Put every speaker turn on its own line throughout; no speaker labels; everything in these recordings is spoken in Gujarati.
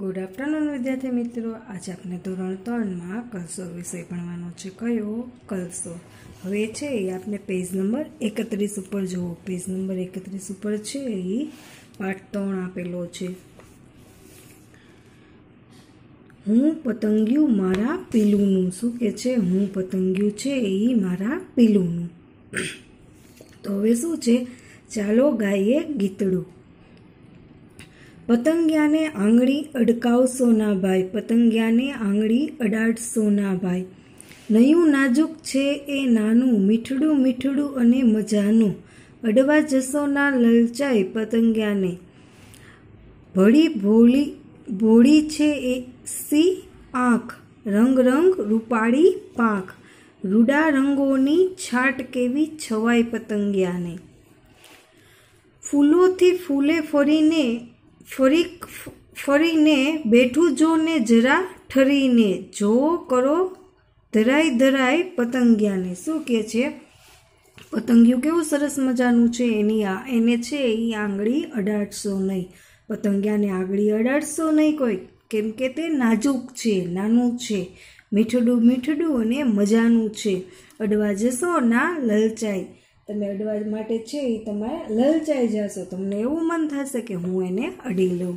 ગુડ આફ્ટરનૂન વિદ્યાર્થી મિત્રો આજે આપણે ધોરણ ત્રણમાં કલસો વિષય ભણવાનો છે કયો કલસો હવે છે એ આપણે પેજ નંબર એકત્રીસ ઉપર જુઓ પેજ નંબર એકત્રીસ ઉપર છે એ પાઠ ત્રણ આપેલો છે હું પતંગિયું મારા પીલુંનું શું કે છે હું પતંગિયું છે એ મારા પીલુંનું તો હવે શું છે ચાલો ગાઈએ ગીતડું પતંગિયાને આંગળી અડકાવશો ના ભાઈ પતંગિયાને આંગળી અડાડશો ના ભાઈ નયું નાજુક છે એ નાનું મીઠડું મીઠડું અને મજાનું અડવા જશો ના લલચાય પતંગિયાને ભળી ભોળી ભોળી છે એ સી આંખ રંગ રંગ રૂપાળી પાંખ રૂડા રંગોની છાટ કેવી છવાય પતંગિયાને ફૂલોથી ફૂલે ફરીને ફરી ફરીને બેઠું જો ને જરા ઠરીને જો કરો ધરાય ધરાય પતંગિયાને શું કહે છે પતંગિયું કેવું સરસ મજાનું છે એની આ એને છે એ આંગળી અડાડશો નહીં પતંગિયાને આંગળી અડાડશો નહીં કોઈ કેમ કે તે નાજુક છે નાનું છે મીઠડું મીઠડું અને મજાનું છે અડવા જશો ના લલચાઈ તમે અડવા માટે છે એ તમે લલચાઈ જશો તમને એવું મન થશે કે હું એને અડી લઉં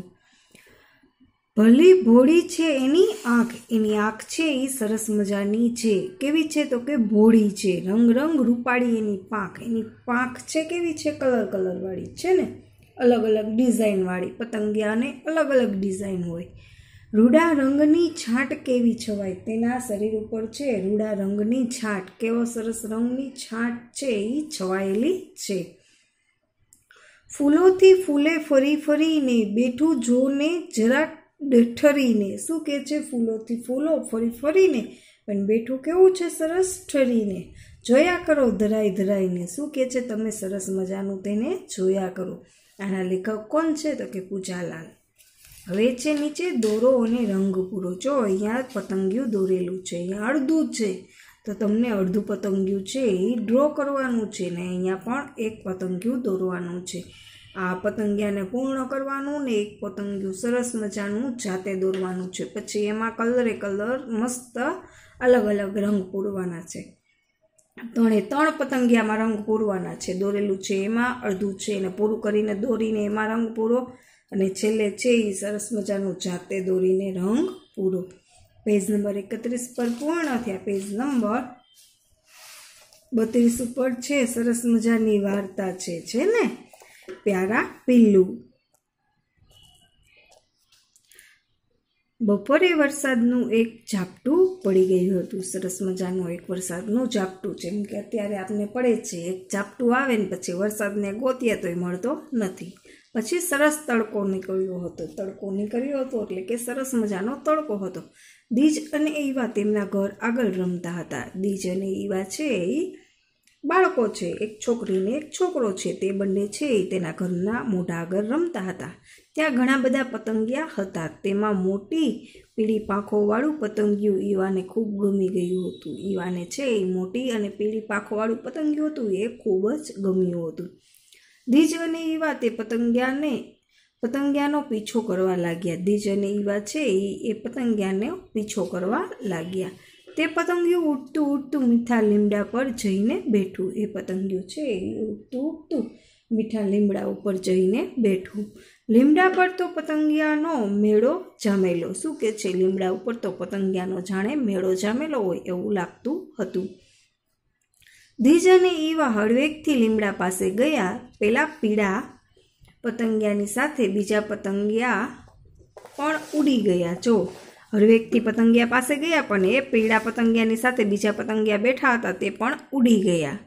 ભલી ભોળી છે એની આંખ એની આંખ છે એ સરસ મજાની છે કેવી છે તો કે ભોળી છે રંગ રંગ રૂપાળી એની પાંખ એની પાંખ છે કેવી છે કલર કલરવાળી છે ને અલગ અલગ ડિઝાઇનવાળી પતંગિયાને અલગ અલગ ડિઝાઇન હોય રૂડા રંગની છાંટ કેવી છવાય તેના શરીર ઉપર છે રૂડા રંગની છાંટ કેવો સરસ રંગની છાંટ છે એ છવાયેલી છે ફૂલોથી ફૂલે ફરી ફરીને બેઠું જોને જરા ઠરીને શું કહે છે ફૂલોથી ફૂલો ફરી ફરીને પણ બેઠું કેવું છે સરસ ઠરીને જોયા કરો ધરાઈ ધરાઈને શું કહે છે તમે સરસ મજાનું તેને જોયા કરો આના લેખક કોણ છે તો કે પૂજાલાલ હવે છે નીચે દોરો અને રંગ પૂરો જો અહીંયા પતંગિયું દોરેલું છે અહીંયા અડધું છે તો તમને અડધું પતંગિયું છે એ ડ્રો કરવાનું છે ને અહીંયા પણ એક પતંગિયું દોરવાનું છે આ પતંગિયાને પૂર્ણ કરવાનું ને એક પતંગિયું સરસ મજાનું જાતે દોરવાનું છે પછી એમાં કલરે કલર મસ્ત અલગ અલગ રંગ પૂરવાના છે ત્રણે ત્રણ પતંગિયામાં રંગ પૂરવાના છે દોરેલું છે એમાં અડધું છે એને પૂરું કરીને દોરીને એમાં રંગ પૂરો અને છેલ્લે છે એ સરસ મજાનું જાતે દોરીને રંગ પૂરો પેજ નંબર એકત્રીસ પર પૂર્ણ થયા પેજ નંબર બત્રીસ ઉપર છે સરસ મજાની વાર્તા છે છે ને પ્યારા પિલ્લુ બપોરે વરસાદનું એક ઝાપટું પડી ગયું હતું સરસ મજાનું એક વરસાદનું ઝાપટું જેમ કે અત્યારે આપણે પડે છે એક ઝાપટું આવે ને પછી વરસાદને ગોતીએ તોય મળતો નથી પછી સરસ તડકો નીકળ્યો હતો તડકો નીકળ્યો હતો એટલે કે સરસ મજાનો તડકો હતો દીજ અને ઈવા તેમના ઘર આગળ રમતા હતા દીજ અને ઈવા છે એ બાળકો છે એક છોકરીને એક છોકરો છે તે બંને છે તેના ઘરના મોઢા આગળ રમતા હતા ત્યાં ઘણા બધા પતંગિયા હતા તેમાં મોટી પીળી પાંખોવાળું પતંગિયું ઈવાને ખૂબ ગમી ગયું હતું ઈવાને છે એ મોટી અને પીળી પાંખોવાળું પતંગિયું હતું એ ખૂબ જ ગમ્યું હતું ધીજ અને ઈવા તે પતંગિયાને પતંગિયાનો પીછો કરવા લાગ્યા ધીજ અને ઈવા છે એ એ પતંગિયાને પીછો કરવા લાગ્યા તે પતંગિયું ઉડતું ઉડતું મીઠા લીમડા પર જઈને બેઠું એ પતંગિયું છે એ ઉડતું ઉડતું મીઠા લીમડા ઉપર જઈને બેઠું લીમડા પર તો પતંગિયાનો મેળો જામેલો શું કે છે લીમડા ઉપર તો પતંગિયાનો જાણે મેળો જામેલો હોય એવું લાગતું હતું ધીજ અને ઈવા હળવેકથી લીમડા પાસે ગયા પેલા પીળા પતંગિયાની સાથે બીજા પતંગિયા પણ ઉડી ગયા જો હળવેકથી પતંગિયા પાસે ગયા પણ એ પીળા પતંગિયાની સાથે બીજા પતંગિયા બેઠા હતા તે પણ ઉડી ગયા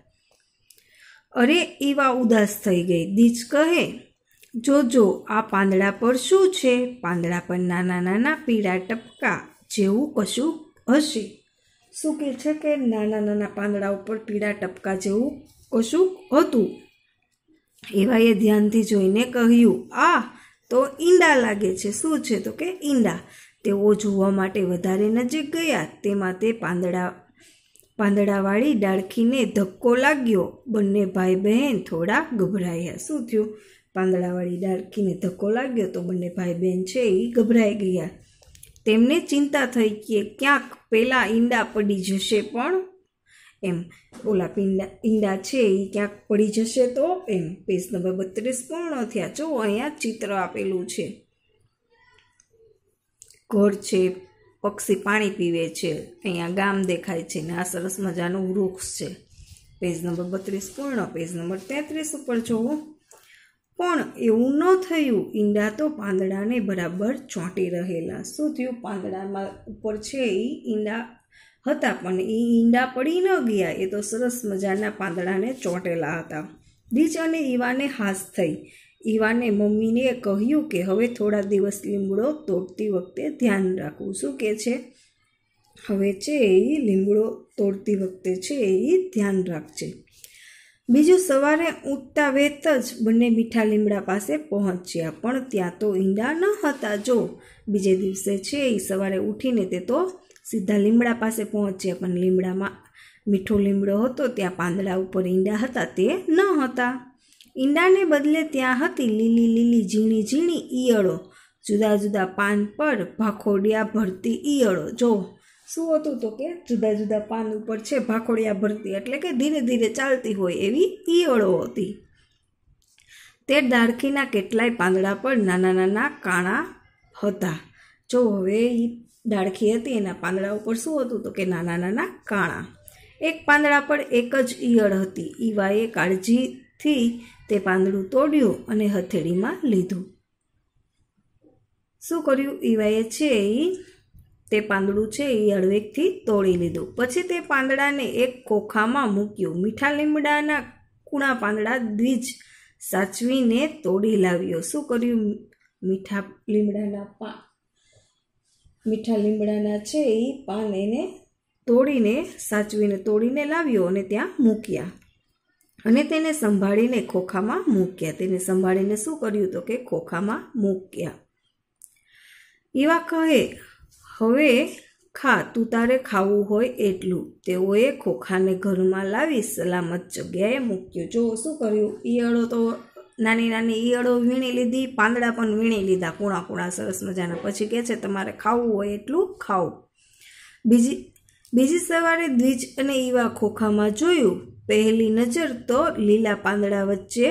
અરે ઈવા ઉદાસ થઈ ગઈ ધીજ કહે જોજો આ પાંદડા પર શું છે પાંદડા પર નાના નાના પીળા ટપકા જેવું કશું હશે શું કહે છે કે નાના નાના પાંદડા ઉપર પીળા ટપકા જેવું કશું હતું એવા એ ધ્યાનથી જોઈને કહ્યું આ તો ઈંડા લાગે છે શું છે તો કે ઈંડા તેઓ જોવા માટે વધારે નજીક ગયા તેમાં તે પાંદડા પાંદડાવાળી ડાળખીને ધક્કો લાગ્યો બંને ભાઈ બહેન થોડા ગભરાયા શું થયું પાંદડાવાળી ડાળખીને ધક્કો લાગ્યો તો બંને ભાઈ બહેન છે એ ગભરાઈ ગયા તેમને ચિંતા થઈ કે ક્યાંક પેલા ઈંડા પડી જશે પણ એમ ઓલા પીંડા ઈંડા છે એ ક્યાંક પડી જશે તો એમ પેજ નંબર બત્રીસ પૂર્ણ થયા જો અહીંયા ચિત્ર આપેલું છે ઘર છે પક્ષી પાણી પીવે છે અહીંયા ગામ દેખાય છે ને આ સરસ મજાનું વૃક્ષ છે પેજ નંબર બત્રીસ પૂર્ણ પેજ નંબર તેત્રીસ ઉપર જોવું પણ એવું ન થયું ઈંડા તો પાંદડાને બરાબર ચોંટી રહેલા શું થયું પાંદડામાં ઉપર છે એ ઈંડા હતા પણ એ ઈંડા પડી ન ગયા એ તો સરસ મજાના પાંદડાને ચોંટેલા હતા રીચ અને ઈવાને હાસ થઈ ઈવાને મમ્મીને કહ્યું કે હવે થોડા દિવસ લીમડો તોડતી વખતે ધ્યાન રાખવું શું કે છે હવે છે એ લીમડો તોડતી વખતે છે એ ધ્યાન રાખજે બીજું સવારે ઊંઘતા વેત જ બંને મીઠા લીમડા પાસે પહોંચ્યા પણ ત્યાં તો ઈંડા ન હતા જો બીજે દિવસે છે એ સવારે ઊઠીને તે તો સીધા લીમડા પાસે પહોંચ્યા પણ લીમડામાં મીઠો લીમડો હતો ત્યાં પાંદડા ઉપર ઈંડા હતા તે ન હતા ઈંડાને બદલે ત્યાં હતી લીલી લીલી ઝીણી ઝીણી ઈયળો જુદા જુદા પાન પર ભાખોડિયા ભરતી ઈયળો જો શું હતું તો કે જુદા જુદા પાન ઉપર છે ભાખોડિયા ભરતી એટલે કે ધીરે ધીરે ચાલતી હોય એવી ઈયળો હતી તે ડાળખીના કેટલાય પાંદડા પર નાના નાના કાણા હતા જો હવે એ ડાળખી હતી એના પાંદડા ઉપર શું હતું તો કે નાના નાના કાણા એક પાંદડા પર એક જ ઈયળ હતી ઈવાએ કાળજીથી તે પાંદડું તોડ્યું અને હથેળીમાં લીધું શું કર્યું ઈવાએ છે એ તે પાંદડું છે એ હળવેકથી તોડી લીધું પછી તે પાંદડાને એક ખોખામાં મૂક્યું મીઠા લીમડાના કૂણા પાંદડા દ્વિજ સાચવીને તોડી લાવ્યો શું કર્યું મીઠા લીમડાના પાન મીઠા લીમડાના છે એ પાન એને તોડીને સાચવીને તોડીને લાવ્યો અને ત્યાં મૂક્યા અને તેને સંભાળીને ખોખામાં મૂક્યા તેને સંભાળીને શું કર્યું તો કે ખોખામાં મૂક્યા એવા કહે હવે ખા તું તારે ખાવું હોય એટલું તેઓએ ખોખાને ઘરમાં લાવી સલામત જગ્યાએ મૂક્યું જો શું કર્યું ઈયળો તો નાની નાની ઈયળો વીણી લીધી પાંદડા પણ વીણી લીધા કૂણા કૂણા સરસ મજાના પછી કહે છે તમારે ખાવું હોય એટલું ખાઓ બીજી બીજી સવારે દ્વિજ અને ઈવા ખોખામાં જોયું પહેલી નજર તો લીલા પાંદડા વચ્ચે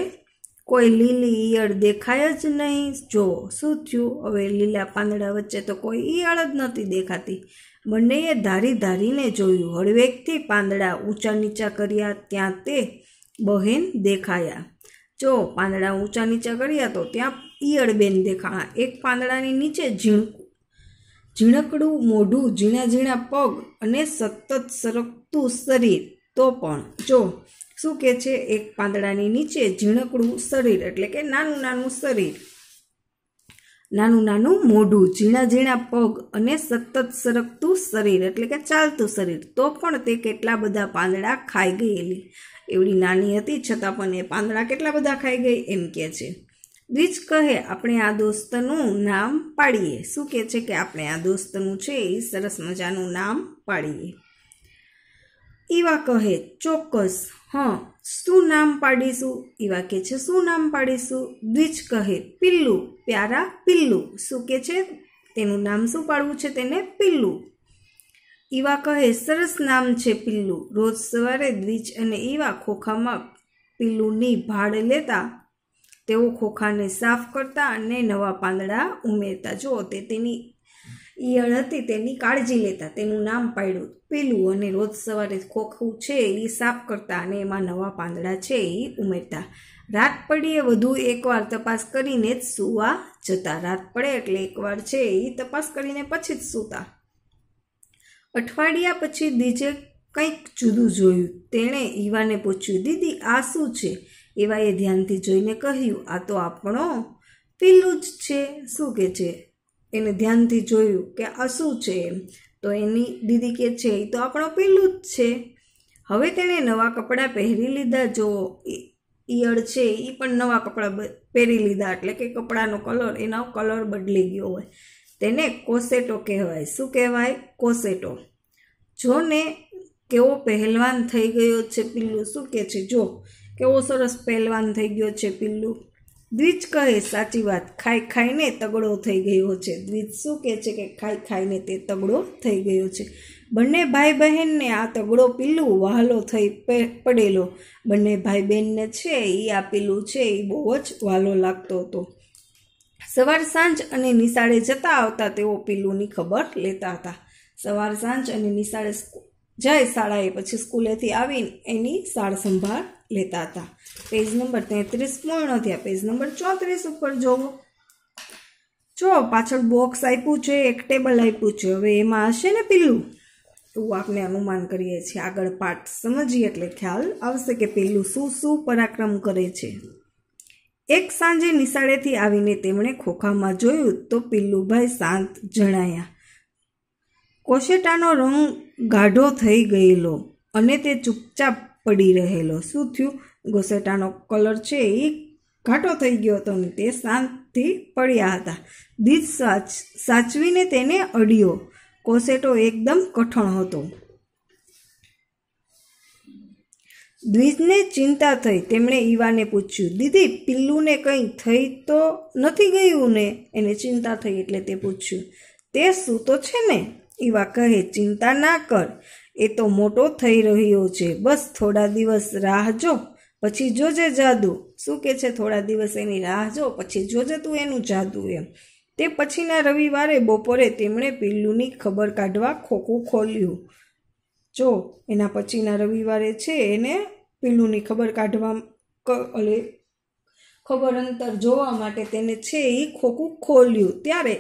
કોઈ લીલી ઈયળ દેખાય જ નહીં જો શું થયું હવે લીલા પાંદડા વચ્ચે તો કોઈ ઈયળ જ નહોતી દેખાતી બંનેએ ધારી ધારીને જોયું હળવેકથી પાંદડા ઊંચા નીચા કર્યા ત્યાં તે બહેન દેખાયા જો પાંદડા ઊંચા નીચા કર્યા તો ત્યાં ઈયળબેન દેખાણા એક પાંદડાની નીચે ઝીણકું ઝીણકડું મોઢું ઝીણા ઝીણા પગ અને સતત સરકતું શરીર તો પણ જો શું કહે છે એક પાંદડાની નીચે ઝીણકડું શરીર એટલે કે નાનું નાનું શરીર નાનું નાનું મોઢું ઝીણા ઝીણા પગ અને સતત સરકતું શરીર એટલે કે ચાલતું શરીર તો પણ તે કેટલા બધા પાંદડા ખાઈ ગયેલી એવડી નાની હતી છતાં પણ એ પાંદડા કેટલા બધા ખાઈ ગઈ એમ કહે છે દ્વિજ કહે આપણે આ દોસ્તનું નામ પાડીએ શું કહે છે કે આપણે આ દોસ્તનું છે એ સરસ મજાનું નામ પાડીએ એવા કહે ચોક્કસ હં શું નામ પાડીશું એવા કહે છે શું નામ પાડીશું દ્વિજ કહે પિલ્લુ પ્યારા પિલ્લુ શું કે છે તેનું નામ શું પાડવું છે તેને પિલ્લુ ઈવા કહે સરસ નામ છે પિલ્લુ રોજ સવારે દ્વિજ અને ઈવા ખોખામાં પિલ્લુની ભાડ લેતા તેઓ ખોખાને સાફ કરતા અને નવા પાંદડા ઉમેરતા જો તે તેની ઈયળ હતી તેની કાળજી લેતા તેનું નામ પાડ્યું પીલું અને રોજ સવારે ખોખું છે એ સાફ કરતા અને એમાં નવા પાંદડા છે એ ઉમેરતા રાત પડીએ વધુ એકવાર તપાસ કરીને જ સૂવા જતા રાત પડે એટલે એકવાર છે એ તપાસ કરીને પછી જ સૂતા અઠવાડિયા પછી દીજે કંઈક જુદું જોયું તેણે ઈવાને પૂછ્યું દીદી આ શું છે એવાએ ધ્યાનથી જોઈને કહ્યું આ તો આપણો પીલું જ છે શું કે છે એને ધ્યાનથી જોયું કે આ શું છે એમ તો એની દીદી કે છે એ તો આપણો પેલું જ છે હવે તેણે નવા કપડાં પહેરી લીધા જો ઈયળ છે એ પણ નવા કપડાં પહેરી લીધા એટલે કે કપડાનો કલર એનો કલર બદલી ગયો હોય તેને કોસેટો કહેવાય શું કહેવાય કોસેટો જોને કેવો પહેલવાન થઈ ગયો છે પિલ્લું શું કહે છે જો કેવો સરસ પહેલવાન થઈ ગયો છે પિલ્લું દ્વિજ કહે સાચી વાત ખાઈ ખાઈને તગડો થઈ ગયો છે દ્વિજ શું કહે છે કે ખાઈ ખાઈને તે તગડો થઈ ગયો છે બંને ભાઈ બહેનને આ તગડો પીલું વહાલો થઈ પડેલો બંને ભાઈ બહેનને છે એ આ પીલું છે એ બહુ જ વહાલો લાગતો હતો સવાર સાંજ અને નિશાળે જતા આવતા તેઓ પીલુંની ખબર લેતા હતા સવાર સાંજ અને નિશાળે જાય શાળાએ પછી સ્કૂલેથી આવીને એની સાળ સંભાળ લેતા હતા પેજ નંબર તેત્રીસ પૂર્ણ થયા પેજ નંબર ચોત્રીસ ઉપર જોવો જો પાછળ બોક્સ આપ્યું છે એક ટેબલ આપ્યું છે હવે એમાં હશે ને પેલું તો આપણે અનુમાન કરીએ છીએ આગળ પાઠ સમજીએ એટલે ખ્યાલ આવશે કે પેલું શું શું પરાક્રમ કરે છે એક સાંજે નિશાળેથી આવીને તેમણે ખોખામાં જોયું તો પીલુભાઈ શાંત જણાયા કોશેટાનો રંગ ગાઢો થઈ ગયેલો અને તે ચૂપચાપ પડી રહેલો શું થયું ગોસેટાનો કલર છે એ ઘાટો થઈ ગયો હતો ને તે શાંતથી પડ્યા હતા દીજ સાચ સાચવીને તેને અડ્યો કોસેટો એકદમ કઠણ હતો દ્વિજને ચિંતા થઈ તેમણે ઈવાને પૂછ્યું દીદી પિલ્લુને કંઈ થઈ તો નથી ગયું ને એને ચિંતા થઈ એટલે તે પૂછ્યું તે સૂતો છે ને એવા કહે ચિંતા ના કર એ તો મોટો થઈ રહ્યો છે બસ થોડા દિવસ રાહ જો પછી જોજે જાદુ શું કે છે થોડા દિવસ એની રાહ જો પછી જોજે તું એનું જાદુ એમ તે પછીના રવિવારે બપોરે તેમણે પિલ્લુની ખબર કાઢવા ખોખું ખોલ્યું જો એના પછીના રવિવારે છે એને પિલ્લુની ખબર કાઢવા એટલે ખબર અંતર જોવા માટે તેને છે એ ખોખું ખોલ્યું ત્યારે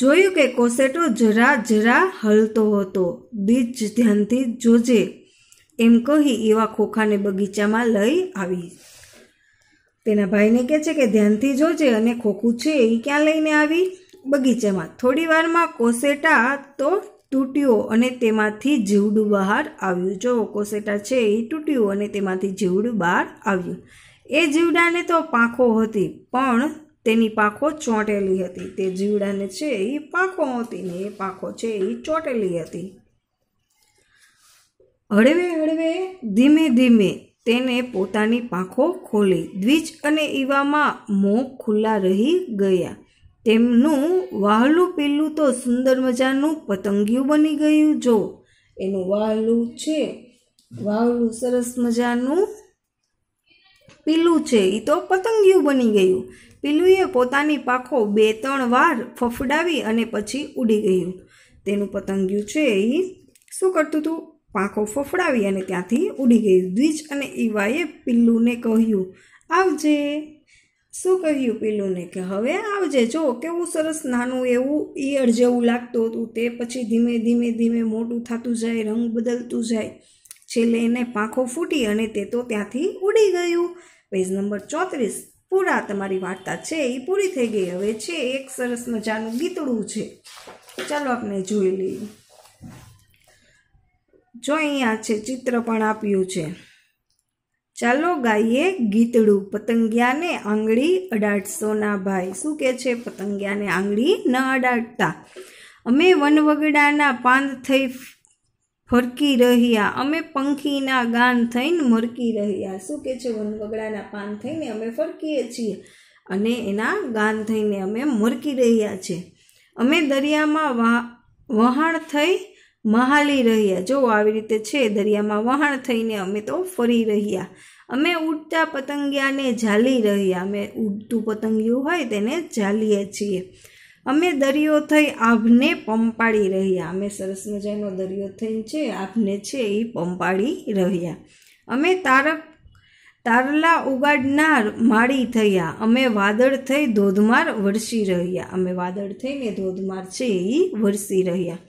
જોયું કે કોસેટો જરા જરા હલતો હતો બીજ ધ્યાનથી જોજે એમ કહી એવા ખોખાને બગીચામાં લઈ આવી તેના ભાઈને કહે છે કે ધ્યાનથી જોજે અને ખોખું છે એ ક્યાં લઈને આવી બગીચામાં થોડી વારમાં કોસેટા તો તૂટ્યો અને તેમાંથી જીવડું બહાર આવ્યું જો કોસેટા છે એ તૂટ્યું અને તેમાંથી જીવડું બહાર આવ્યું એ જીવડાને તો પાંખો હતી પણ તેની પાંખો ચોંટેલી હતી તે જીવડાને છે એ પાંખો હતી ને એ પાંખો છે એ ચોંટેલી હતી હળવે હળવે ધીમે ધીમે તેને પોતાની પાંખો ખોલી દ્વિજ અને ઈવામાં મોં ખુલ્લા રહી ગયા તેમનું વાહલું પીલું તો સુંદર મજાનું પતંગિયું બની ગયું જો એનું વાહલું છે વાહલું સરસ મજાનું પીલું છે એ તો પતંગિયું બની ગયું પીલુએ પોતાની પાખો બે ત્રણ વાર ફફડાવી અને પછી ઉડી ગયું તેનું પતંગિયું છે એ શું કરતું હતું પાંખો ફફડાવી અને ત્યાંથી ઉડી ગયું દ્વિજ અને ઈવાએ પિલ્લુને કહ્યું આવજે શું કહ્યું પિલ્લુને કે હવે આવજે જો કેવું સરસ નાનું એવું ઈયળ જેવું લાગતું હતું તે પછી ધીમે ધીમે ધીમે મોટું થતું જાય રંગ બદલતું જાય છેલ્લે એને પાંખો ફૂટી અને તે તો ત્યાંથી ઉડી ગયું પેજ નંબર ચોત્રીસ પૂરા તમારી વાર્તા છે એ પૂરી થઈ ગઈ હવે છે એક સરસ મજાનું ગીતડું છે ચાલો આપણે જોઈ લઈએ જો અહીંયા છે ચિત્ર પણ આપ્યું છે ચાલો ગાઈએ ગીતડું પતંગિયાને આંગળી અડાડશોના ભાઈ શું કે છે પતંગિયાને આંગળી ન અડાડતા અમે વનવગડાના પાંદ થઈ ફરકી રહ્યા અમે પંખીના ગાન થઈને મરકી રહ્યા શું કે છે વનવગડાના પાન થઈને અમે ફરકીએ છીએ અને એના ગાન થઈને અમે મરકી રહ્યા છીએ અમે દરિયામાં વહાણ થઈ મહાલી રહ્યા જો આવી રીતે છે દરિયામાં વહાણ થઈને અમે તો ફરી રહ્યા અમે ઉડતા પતંગિયાને ઝાલી રહ્યા અમે ઉડતું પતંગિયું હોય તેને ઝાલીએ છીએ અમે દરિયો થઈ આભને પંપાળી રહ્યા અમે સરસ મજાનો દરિયો થઈને છે આભને છે એ પંપાળી રહ્યા અમે તારક તારલા ઉગાડનાર માળી થયા અમે વાદળ થઈ ધોધમાર વરસી રહ્યા અમે વાદળ થઈને ધોધમાર છે એ વરસી રહ્યા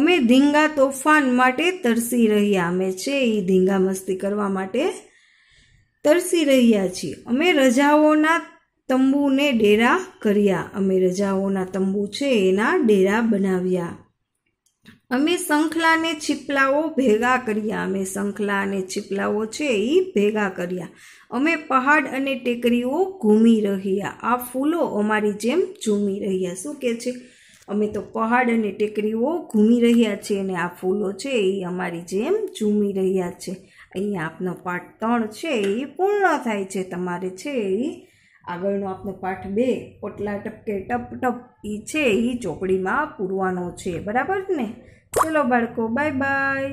અમે ધીંગા તોફાન માટે તરસી રહ્યા અમે છે એ ધીંગા મસ્તી કરવા માટે તરસી રહ્યા છીએ અમે રજાઓના તંબુને ડેરા કર્યા અમે રજાઓના તંબુ છે એના ડેરા બનાવ્યા અમે શંખલાને છીપલાઓ ભેગા કર્યા અમે શંખલા અને છીપલાઓ છે એ ભેગા કર્યા અમે પહાડ અને ટેકરીઓ ઘૂમી રહ્યા આ ફૂલો અમારી જેમ ઝૂમી રહ્યા શું કે છે અમે તો પહાડ અને ટેકરીઓ ઘૂમી રહ્યા છીએ અને આ ફૂલો છે એ અમારી જેમ ઝૂમી રહ્યા છે અહીંયા આપનો પાઠ ત્રણ છે એ પૂર્ણ થાય છે તમારે છે એ આગળનો આપનો પાઠ બે પોટલા ટપકે ટપ ટપ એ છે એ ચોપડીમાં પૂરવાનો છે બરાબર ને ચલો બાળકો બાય બાય